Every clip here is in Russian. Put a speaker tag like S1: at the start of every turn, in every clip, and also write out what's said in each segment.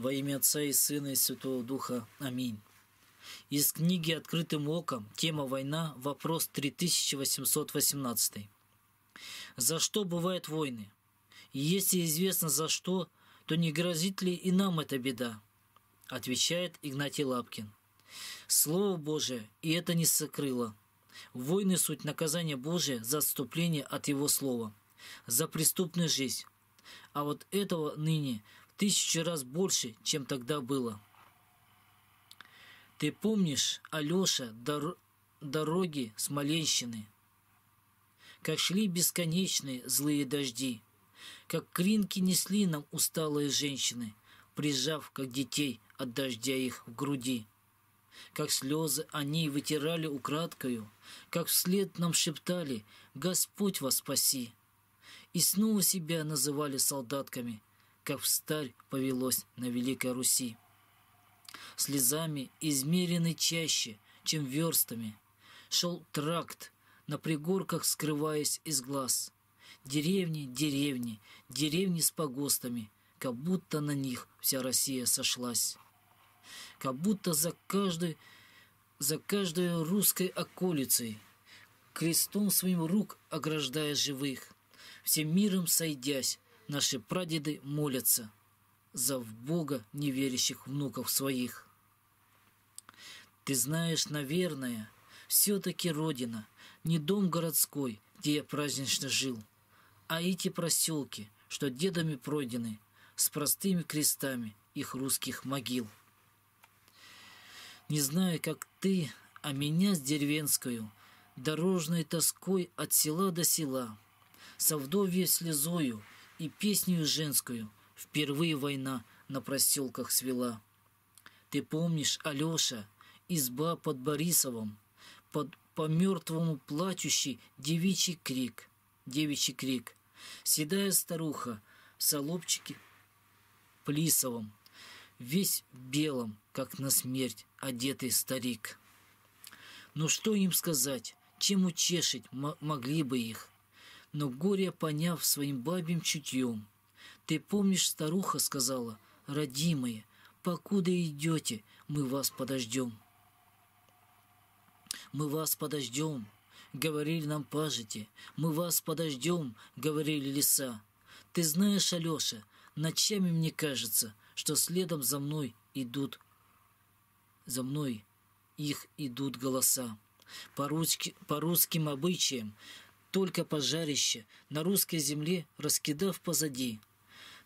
S1: Во имя Отца и Сына и Святого Духа. Аминь. Из книги «Открытым оком. Тема война. Вопрос 3818». За что бывают войны? И если известно за что, то не грозит ли и нам эта беда? Отвечает Игнатий Лапкин. Слово Божие и это не сокрыло. Войны – суть наказания Божия за отступление от Его Слова, за преступную жизнь. А вот этого ныне тысячи раз больше, чем тогда было. Ты помнишь, Алёша, дор дороги Смоленщины? Как шли бесконечные злые дожди, как кринки несли нам усталые женщины, прижав, как детей, от дождя их в груди. Как слезы они вытирали украдкою, как вслед нам шептали «Господь вас спаси!» И снова себя называли солдатками – как встарь повелось на Великой Руси. Слезами измерены чаще, чем верстами. Шел тракт, на пригорках скрываясь из глаз. Деревни, деревни, деревни с погостами, как будто на них вся Россия сошлась. Как будто за каждой, за каждой русской околицей, крестом своим рук ограждая живых, всем миром сойдясь, наши прадеды молятся за в Бога неверящих внуков своих. Ты знаешь, наверное, все-таки Родина, не дом городской, где я празднично жил, а эти проселки, что дедами пройдены, с простыми крестами их русских могил. Не знаю, как ты, а меня с деревенскою, дорожной тоской от села до села, со вдовьей слезою и песню женскую впервые война на проселках свела. Ты помнишь, Алеша, изба под Борисовым, под по мертвому плачущий девичий крик, девичий крик. Седая старуха в солобчике плисовом, весь в белом, как на смерть, одетый старик. Но ну что им сказать, чем учешить могли бы их? но горе поняв своим бабьим чутьем. «Ты помнишь, старуха сказала, родимые, покуда идете, мы вас подождем». «Мы вас подождем», — говорили нам пажити. «Мы вас подождем», — говорили леса. «Ты знаешь, Алеша, ночами мне кажется, что следом за мной идут, за мной их идут голоса. По, русски, по русским обычаям только пожарище на русской земле раскидав позади.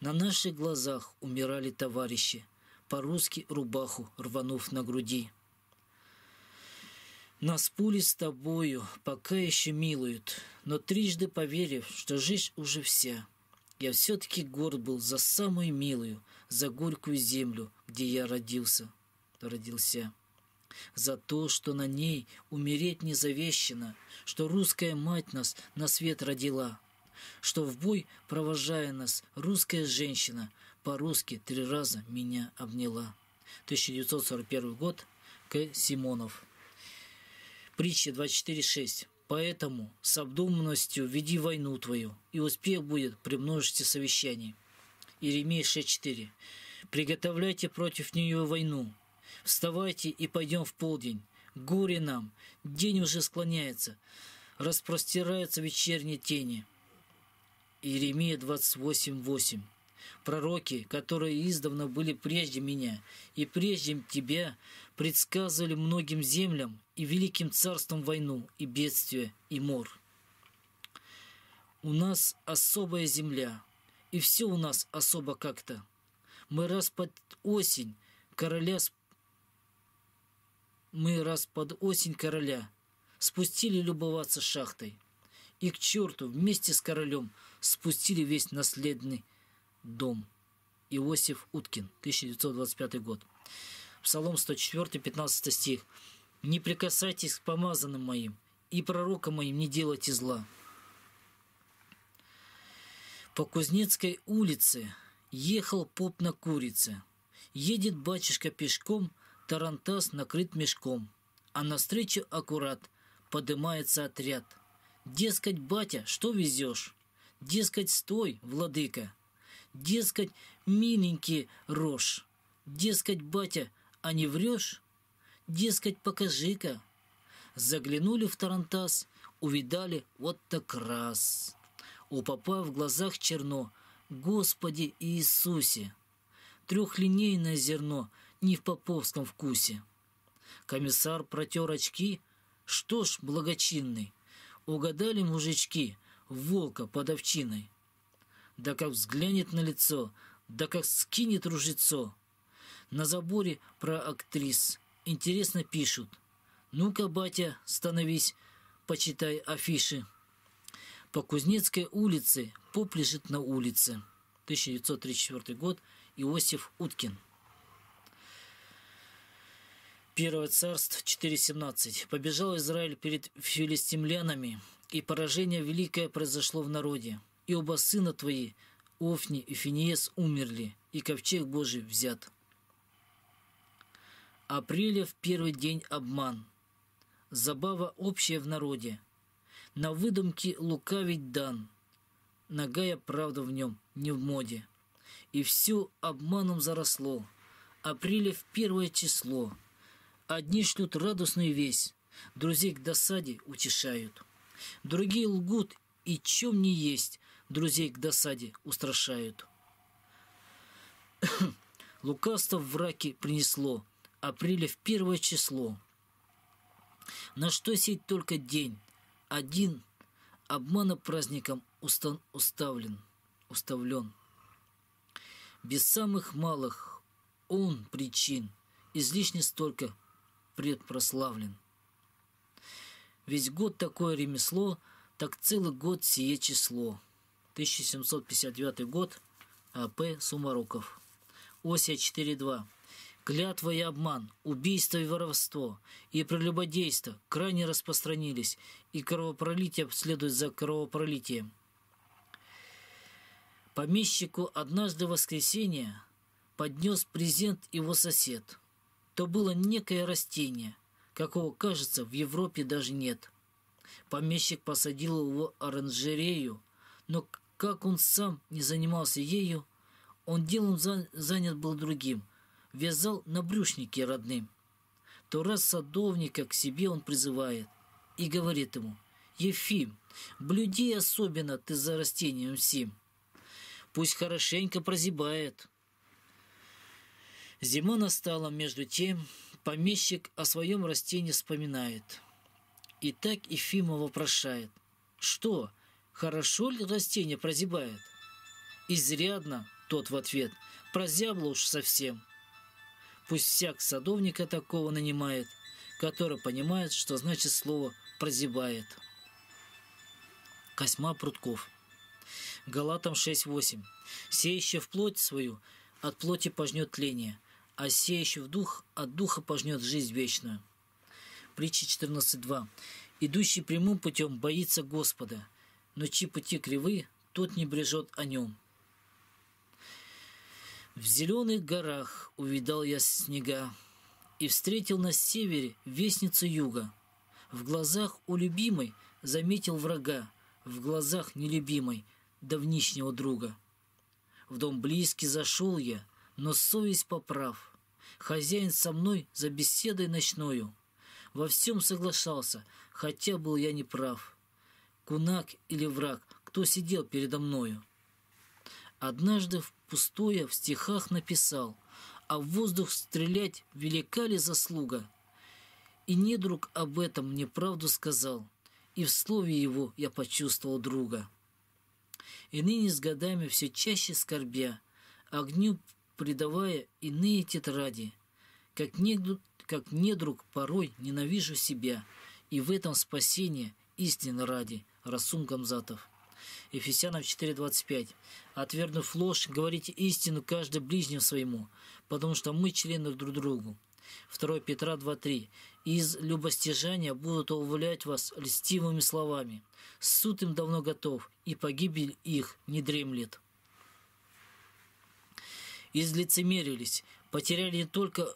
S1: На наших глазах умирали товарищи, по-русски рубаху рванув на груди. Нас пули с тобою пока еще милуют, но трижды поверив, что жизнь уже вся, я все-таки горд был за самую милую, за горькую землю, где я родился, родился. За то, что на ней умереть не завещено, что русская мать нас на свет родила, что в бой, провожая нас, русская женщина по-русски три раза меня обняла. 1941 год. К. Симонов. Притча 24.6. Поэтому с обдуманностью веди войну твою, и успех будет при множестве совещаний. Иеремия 6.4. Приготовляйте против нее войну, Вставайте и пойдем в полдень. Горе нам! День уже склоняется. Распростираются вечерние тени. Иеремия 28.8 Пророки, которые издавна были прежде меня и прежде тебя, предсказывали многим землям и великим царствам войну, и бедствие, и мор. У нас особая земля, и все у нас особо как-то. Мы раз под осень короля с мы раз под осень короля спустили любоваться шахтой. И к черту вместе с королем спустили весь наследный дом. Иосиф Уткин, 1925 год. Псалом 104, 15 стих. «Не прикасайтесь к помазанным моим, и пророкам моим не делайте зла». По Кузнецкой улице ехал поп на курице. Едет батюшка пешком – Тарантас накрыт мешком, а навстречу аккурат подымается отряд. Дескать, батя, что везешь? Дескать, стой, владыка. Дескать, миленький рожь. Дескать, батя, а не врешь? Дескать, покажи-ка. Заглянули в Тарантас, увидали вот так раз. У попа в глазах черно. Господи Иисусе! Трехлинейное зерно — не в поповском вкусе. Комиссар протер очки. Что ж, благочинный, угадали мужички волка под овчиной. Да как взглянет на лицо, да как скинет ружицо. На заборе про актрис интересно пишут. Ну-ка, батя, становись, почитай афиши. По Кузнецкой улице поп лежит на улице. 1934 год. Иосиф Уткин. 1 Царств 4.17. «Побежал Израиль перед филистимлянами, и поражение великое произошло в народе. И оба сына твои, Офни и Финиес, умерли, и ковчег Божий взят». Апреля в первый день обман. Забава общая в народе. На выдумке лукавить дан. Нагая правда в нем, не в моде. И все обманом заросло. Апреля в первое число – Одни шлют радостную весть, друзей к досаде утешают. Другие лгут и чем не есть, друзей к досаде устрашают. Лукавство в раке принесло, апреля в первое число. На что сеть только день, один обмана праздником устан, уставлен, уставлен. Без самых малых он причин, излишне столько предпрославлен. Весь год такое ремесло, так целый год сие число. 1759 год, А.П. Сумароков. Осия 4.2. Клятва и обман, убийство и воровство, и прелюбодейство крайне распространились, и кровопролитие следует за кровопролитием. Помещику однажды в воскресенье поднес презент его сосед – то было некое растение, какого, кажется, в Европе даже нет. Помещик посадил его в оранжерею, но как он сам не занимался ею, он делом занят был другим, вязал на брюшнике родным. То раз садовника к себе он призывает и говорит ему, «Ефим, блюди особенно ты за растением сим, пусть хорошенько прозябает». Зима настала, между тем, помещик о своем растении вспоминает. И так Ефима вопрошает. «Что, хорошо ли растение прозябает?» «Изрядно», — тот в ответ, — «прозябло уж совсем». Пусть всяк садовника такого нанимает, который понимает, что значит слово «прозябает». Косьма Прутков. Галатам 6.8. «Сеющий в плоть свою, от плоти пожнет тление, а сеющий в дух от духа пожнет жизнь вечную. Притча 14.2. Идущий прямым путем боится Господа, но чьи пути кривы, тот не брежет о нем. В зеленых горах увидал я снега и встретил на севере вестницу юга. В глазах у любимой заметил врага, в глазах нелюбимой давнишнего друга. В дом близкий зашел я, но совесть поправ. Хозяин со мной за беседой ночною. Во всем соглашался, хотя был я неправ, Кунак или враг, кто сидел передо мною? Однажды в пустое в стихах написал, а в воздух стрелять велика ли заслуга? И недруг об этом мне правду сказал, и в слове его я почувствовал друга. И ныне с годами все чаще скорбя, огню придавая иные тетради. Как, недруг, как недруг порой ненавижу себя, и в этом спасение истинно ради, Расум Гамзатов. Ефесянам 4.25. «Отвергнув ложь, говорите истину каждый ближним своему, потому что мы члены друг другу». 2 Петра 2.3. «Из любостяжания будут уволять вас льстивыми словами. Суд им давно готов, и погибель их не дремлет» излицемерились, потеряли не только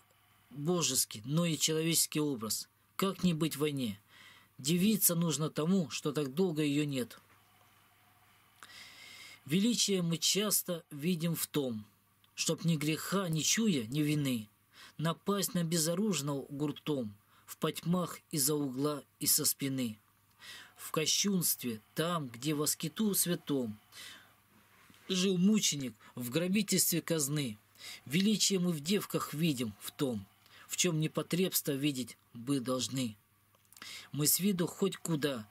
S1: божеский, но и человеческий образ. Как не быть в войне? Девиться нужно тому, что так долго ее нет. Величие мы часто видим в том, чтоб ни греха, ни чуя, ни вины, напасть на безоружного гуртом, в потьмах из-за угла и со спины. В кощунстве, там, где воскиту святом, жил мученик в грабительстве казны. Величие мы в девках видим в том, в чем непотребство видеть бы должны. Мы с виду хоть куда,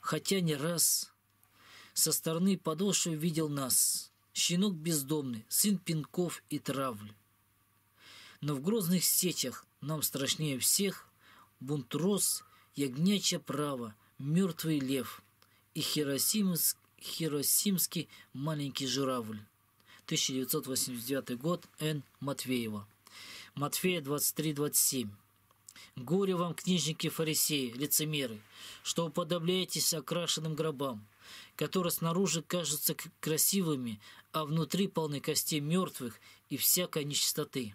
S1: хотя не раз со стороны подошвы видел нас, щенок бездомный, сын пинков и травль. Но в грозных сечах нам страшнее всех бунт рос, ягнячье право, мертвый лев и хиросимовский Хиросимский маленький журавль. 1989 год. Н. Матвеева. Матфея 23:27. 27 Горе вам, книжники фарисеи, лицемеры, что уподобляетесь окрашенным гробам, которые снаружи кажутся красивыми, а внутри полны костей мертвых и всякой нечистоты.